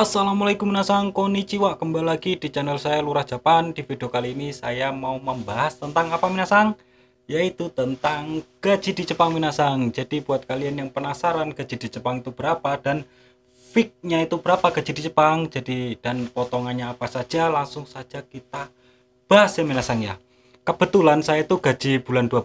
assalamualaikum nasang konnichiwa Kembali lagi di channel saya Lurah Japan Di video kali ini saya mau membahas tentang apa minasang Yaitu tentang gaji di Jepang minasang Jadi buat kalian yang penasaran gaji di Jepang itu berapa Dan fiknya itu berapa gaji di Jepang Jadi dan potongannya apa saja Langsung saja kita bahas ya minasang ya kebetulan saya itu gaji bulan 12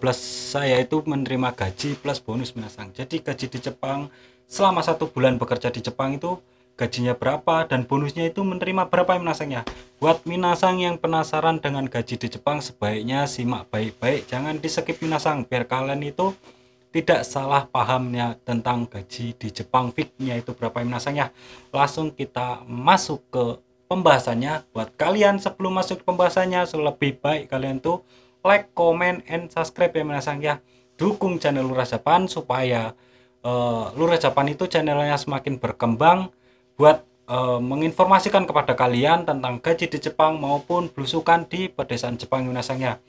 saya itu menerima gaji plus bonus minasang jadi gaji di Jepang selama satu bulan bekerja di Jepang itu gajinya berapa dan bonusnya itu menerima berapa minasangnya buat minasang yang penasaran dengan gaji di Jepang sebaiknya simak baik-baik jangan di skip minasang biar kalian itu tidak salah pahamnya tentang gaji di Jepang fitnya itu berapa minasangnya langsung kita masuk ke pembahasannya buat kalian sebelum masuk ke pembahasannya lebih baik kalian tuh like, comment, and subscribe ya minasang ya dukung channel Lurah Japan supaya uh, Lurah Japan itu channelnya semakin berkembang buat e, menginformasikan kepada kalian tentang gaji di Jepang maupun belusukan di pedesaan Jepang Yunasangnya.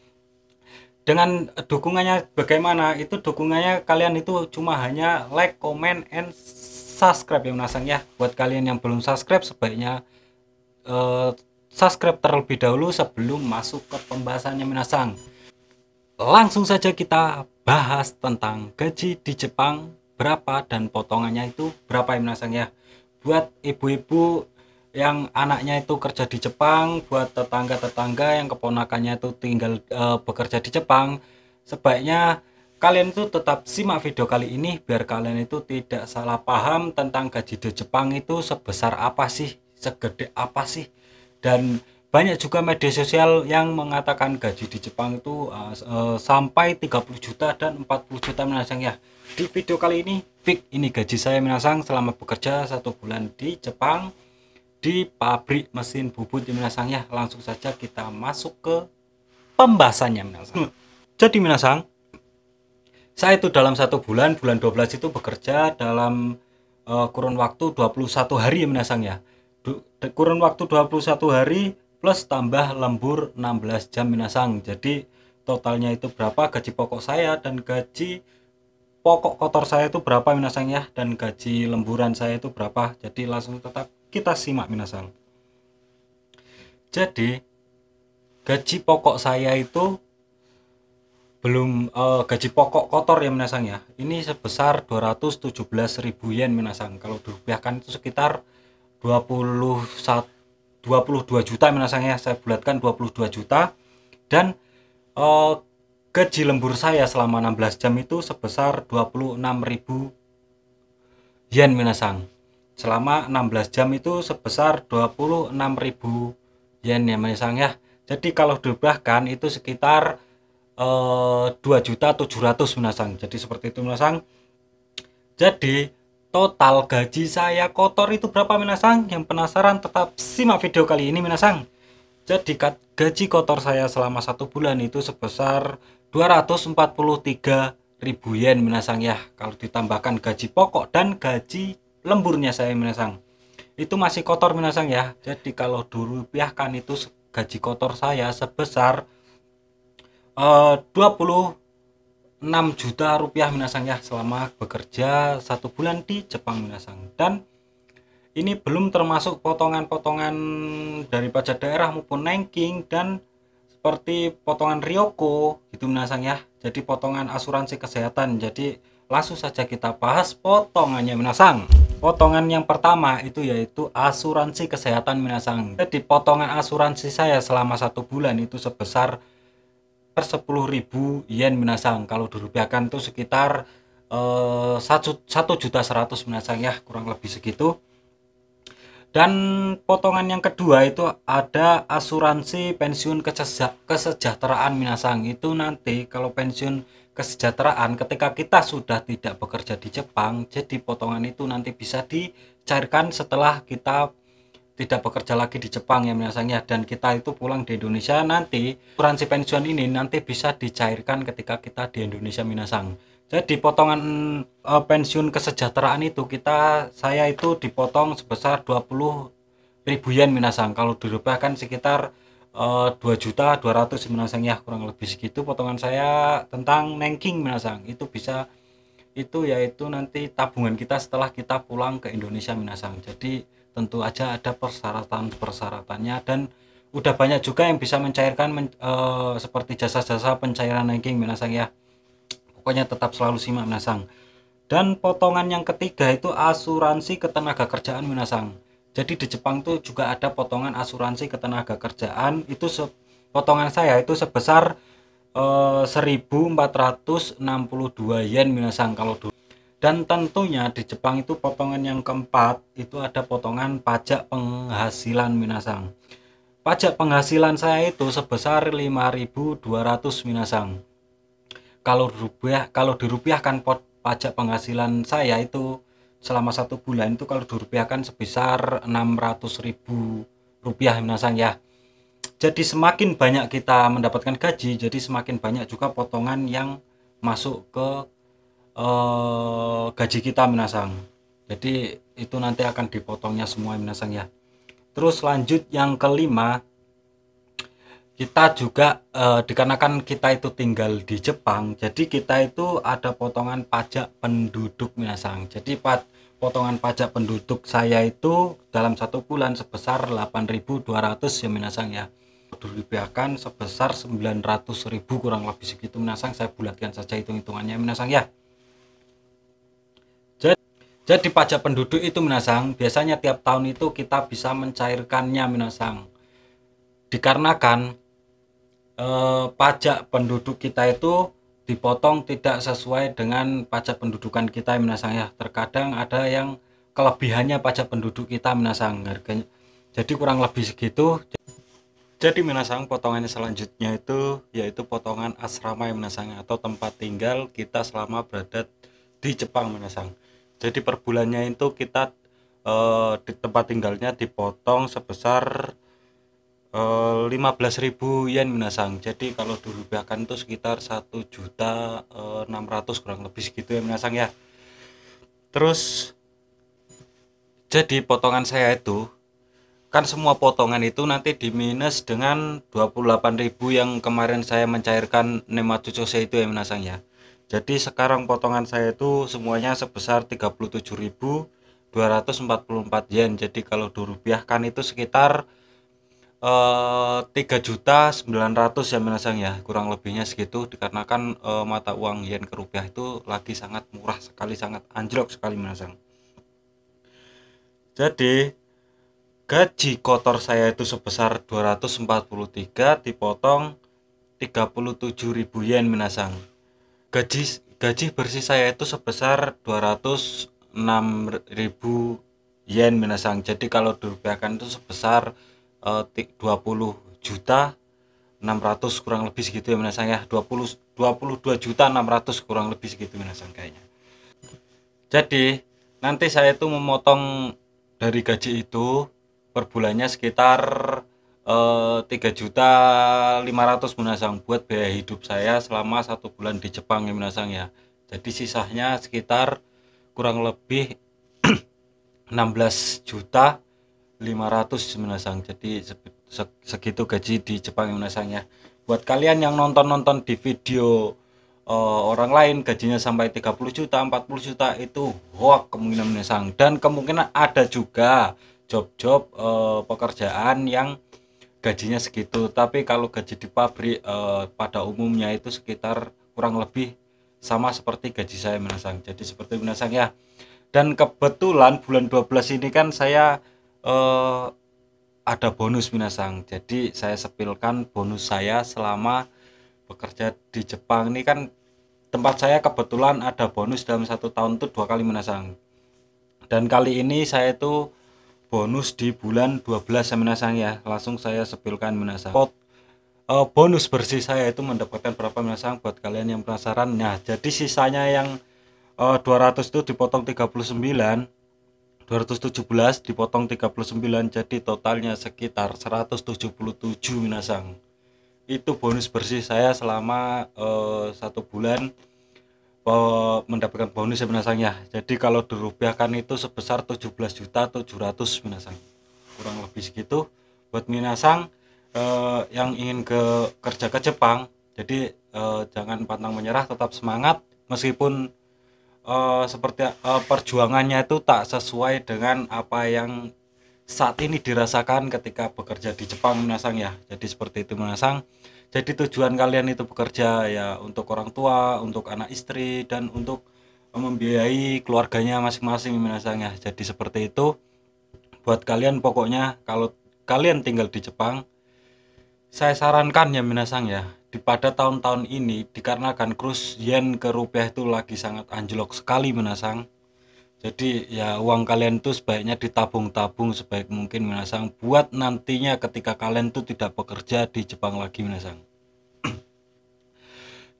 Dengan dukungannya bagaimana? Itu dukungannya kalian itu cuma hanya like, comment, and subscribe Yunasang ya. Buat kalian yang belum subscribe sebaiknya e, subscribe terlebih dahulu sebelum masuk ke pembahasannya Minasang. Langsung saja kita bahas tentang gaji di Jepang berapa dan potongannya itu berapa ya Minasang ya buat ibu-ibu yang anaknya itu kerja di Jepang, buat tetangga-tetangga yang keponakannya itu tinggal e, bekerja di Jepang, sebaiknya kalian itu tetap simak video kali ini biar kalian itu tidak salah paham tentang gaji di Jepang itu sebesar apa sih, segede apa sih, dan banyak juga media sosial yang mengatakan gaji di Jepang itu uh, sampai 30 juta dan 40 juta menasang ya. Di video kali ini ini gaji saya Minasang selama bekerja satu bulan di Jepang di pabrik mesin bubut di Minasang ya langsung saja kita masuk ke pembahasannya Minasang hmm. jadi Minasang saya itu dalam satu bulan bulan 12 itu bekerja dalam uh, kurun waktu 21 hari ya Minasang ya du, kurun waktu 21 hari plus tambah lembur 16 jam Minasang jadi totalnya itu berapa gaji pokok saya dan gaji pokok kotor saya itu berapa minasang ya dan gaji lemburan saya itu berapa jadi langsung tetap kita simak minasang jadi gaji pokok saya itu belum e, gaji pokok kotor ya minasang ya ini sebesar 217.000 yen minasang kalau dirupiahkan itu sekitar 21 22 juta minasang ya saya bulatkan 22 juta dan e, Gaji lembur saya selama 16 jam itu sebesar 26.000 yen minasang. Selama 16 jam itu sebesar 26.000 yen ya minasang ya. Jadi kalau dirubahkan itu sekitar eh, 2.700 minasang. Jadi seperti itu minasang. Jadi total gaji saya kotor itu berapa minasang? Yang penasaran tetap simak video kali ini minasang. Jadi gaji kotor saya selama satu bulan itu sebesar ribu yen minasang ya kalau ditambahkan gaji pokok dan gaji lemburnya saya minasang itu masih kotor minasang ya jadi kalau dirupiahkan itu gaji kotor saya sebesar eh, uh, 26 juta rupiah minasang ya selama bekerja satu bulan di Jepang minasang dan ini belum termasuk potongan-potongan dari pajak daerah maupun nengking dan seperti potongan Ryoko itu menasang ya jadi potongan asuransi kesehatan jadi langsung saja kita bahas potongannya menasang potongan yang pertama itu yaitu asuransi kesehatan menasang jadi potongan asuransi saya selama satu bulan itu sebesar per 10.000 yen menasang kalau dirupiahkan itu sekitar eh, satu juta seratus menasang ya kurang lebih segitu dan potongan yang kedua itu ada asuransi pensiun kesejahteraan Minasang. Itu nanti kalau pensiun kesejahteraan ketika kita sudah tidak bekerja di Jepang, jadi potongan itu nanti bisa dicairkan setelah kita tidak bekerja lagi di Jepang ya Minasang ya dan kita itu pulang di Indonesia nanti asuransi pensiun ini nanti bisa dicairkan ketika kita di Indonesia Minasang. Jadi potongan uh, pensiun kesejahteraan itu kita saya itu dipotong sebesar 20 ribu yen minasang. Kalau kan sekitar eh, dua juta dua ratus minasang ya kurang lebih segitu potongan saya tentang nengking minasang. Itu bisa itu yaitu nanti tabungan kita setelah kita pulang ke Indonesia minasang. Jadi tentu aja ada persyaratan-persyaratannya dan udah banyak juga yang bisa mencairkan men, uh, seperti jasa-jasa pencairan nengking minasang ya Pokoknya tetap selalu simak Minasang. Dan potongan yang ketiga itu asuransi ketenaga kerjaan Minasang. Jadi di Jepang tuh juga ada potongan asuransi ketenaga kerjaan itu potongan saya itu sebesar eh, 1462 yen Minasang kalau dulu. Dan tentunya di Jepang itu potongan yang keempat itu ada potongan pajak penghasilan Minasang. Pajak penghasilan saya itu sebesar 5.200 Minasang kalau rupiah kalau dirupiahkan pot pajak penghasilan saya itu selama satu bulan itu kalau dirupiahkan sebesar 600 ribu rupiah minasan ya jadi semakin banyak kita mendapatkan gaji jadi semakin banyak juga potongan yang masuk ke eh, gaji kita minasang jadi itu nanti akan dipotongnya semua minasang ya terus lanjut yang kelima kita juga e, dikarenakan kita itu tinggal di Jepang jadi kita itu ada potongan pajak penduduk Minasang jadi pat, potongan pajak penduduk saya itu dalam satu bulan sebesar 8.200 ya Minasang ya dirupiahkan sebesar 900.000 kurang lebih segitu Minasang saya bulatkan saja hitung-hitungannya Minasang ya jadi pajak penduduk itu Minasang biasanya tiap tahun itu kita bisa mencairkannya Minasang dikarenakan Eh, pajak penduduk kita itu dipotong tidak sesuai dengan pajak pendudukan kita minasang ya terkadang ada yang kelebihannya pajak penduduk kita minasang harganya jadi kurang lebih segitu jadi minasang potongannya selanjutnya itu yaitu potongan asrama yang minasang atau tempat tinggal kita selama berada di Jepang minasang jadi per bulannya itu kita eh, di tempat tinggalnya dipotong sebesar 15.000 eh, yen minasang jadi kalau dirupiahkan itu sekitar 1 juta 600 eh, kurang lebih segitu ya minasang ya terus jadi potongan saya itu kan semua potongan itu nanti diminus dengan 28.000 yang kemarin saya mencairkan nematocyose itu ya minasang ya jadi sekarang potongan saya itu semuanya sebesar 37.244 yen jadi kalau dirupiahkan itu sekitar Eh, tiga juta sembilan ratus ya menasang ya kurang lebihnya segitu dikarenakan e, mata uang yen ke rupiah itu lagi sangat murah sekali sangat anjlok sekali menasang jadi gaji kotor saya itu sebesar 243 dipotong ribu yen menasang gaji gaji bersih saya itu sebesar ribu yen menasang jadi kalau dirupiahkan itu sebesar 20 eh, juta 600 kurang lebih segitu ya minasang ya 20 22 juta 600 kurang lebih segitu minasang kayaknya jadi nanti saya itu memotong dari gaji itu per bulannya sekitar eh, tiga juta lima ratus minasang buat biaya hidup saya selama satu bulan di Jepang ya minasang ya jadi sisanya sekitar kurang lebih 16 juta 500 Minasang jadi segitu gaji di Jepang ya buat kalian yang nonton-nonton di video uh, orang lain gajinya sampai 30 juta 40 juta itu hoak kemungkinan Minasang dan kemungkinan ada juga job-job uh, pekerjaan yang gajinya segitu tapi kalau gaji di pabrik uh, pada umumnya itu sekitar kurang lebih sama seperti gaji saya Minasang jadi seperti Minasang ya dan kebetulan bulan 12 ini kan saya uh, ada bonus Minasang. Jadi saya sepilkan bonus saya selama bekerja di Jepang ini kan tempat saya kebetulan ada bonus dalam satu tahun itu dua kali Minasang. Dan kali ini saya itu bonus di bulan 12 saya Minasang ya. Langsung saya sepilkan Minasang. Pot eh, bonus bersih saya itu mendapatkan berapa Minasang buat kalian yang penasaran. Nah, jadi sisanya yang 200 eh, itu dipotong 39 217 dipotong 39 jadi totalnya sekitar 177 minasang itu bonus bersih saya selama uh, satu bulan uh, mendapatkan bonus ya minasang ya jadi kalau dirupiahkan itu sebesar 17 juta 700 minasang kurang lebih segitu buat minasang uh, yang ingin ke kerja ke Jepang jadi uh, jangan pantang menyerah tetap semangat meskipun Eh, seperti uh, perjuangannya itu tak sesuai dengan apa yang saat ini dirasakan ketika bekerja di Jepang Minasang ya. Jadi seperti itu Minasang. Jadi tujuan kalian itu bekerja ya untuk orang tua, untuk anak istri dan untuk membiayai keluarganya masing-masing Minasang ya. Jadi seperti itu. Buat kalian pokoknya kalau kalian tinggal di Jepang saya sarankan ya Minasang ya di pada tahun-tahun ini dikarenakan kurs yen ke rupiah itu lagi sangat anjlok sekali menasang jadi ya uang kalian tuh sebaiknya ditabung-tabung sebaik mungkin menasang buat nantinya ketika kalian tuh tidak bekerja di Jepang lagi menasang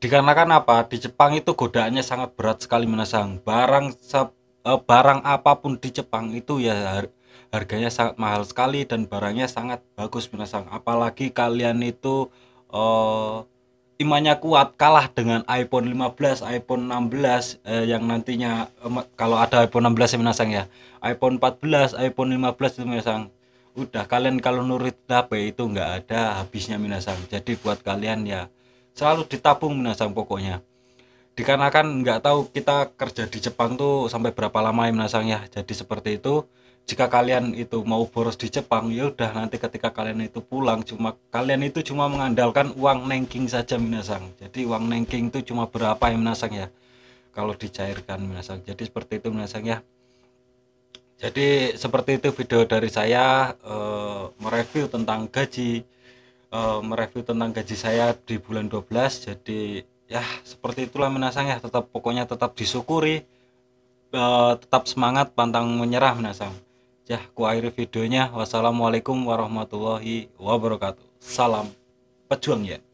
dikarenakan apa di Jepang itu godaannya sangat berat sekali menasang barang se eh, barang apapun di Jepang itu ya harganya sangat mahal sekali dan barangnya sangat bagus menasang apalagi kalian itu uh, imannya kuat kalah dengan iPhone 15, iPhone 16 eh, yang nantinya eh, kalau ada iPhone 16 ya, menasang ya, iPhone 14, iPhone 15 itu Minasang. Udah kalian kalau nurut HP itu nggak ada habisnya Minasang. Jadi buat kalian ya selalu ditabung Minasang pokoknya. Dikarenakan nggak tahu kita kerja di Jepang tuh sampai berapa lama ya Minasang ya. Jadi seperti itu jika kalian itu mau boros di Jepang ya udah nanti ketika kalian itu pulang cuma kalian itu cuma mengandalkan uang nengking saja minasang jadi uang nengking itu cuma berapa ya minasang ya kalau dicairkan minasang jadi seperti itu minasang ya jadi seperti itu video dari saya e, mereview tentang gaji e, mereview tentang gaji saya di bulan 12 jadi ya seperti itulah minasang ya tetap pokoknya tetap disyukuri e, tetap semangat pantang menyerah minasang Ya, ku akhiri videonya. Wassalamualaikum warahmatullahi wabarakatuh. Salam pejuang ya.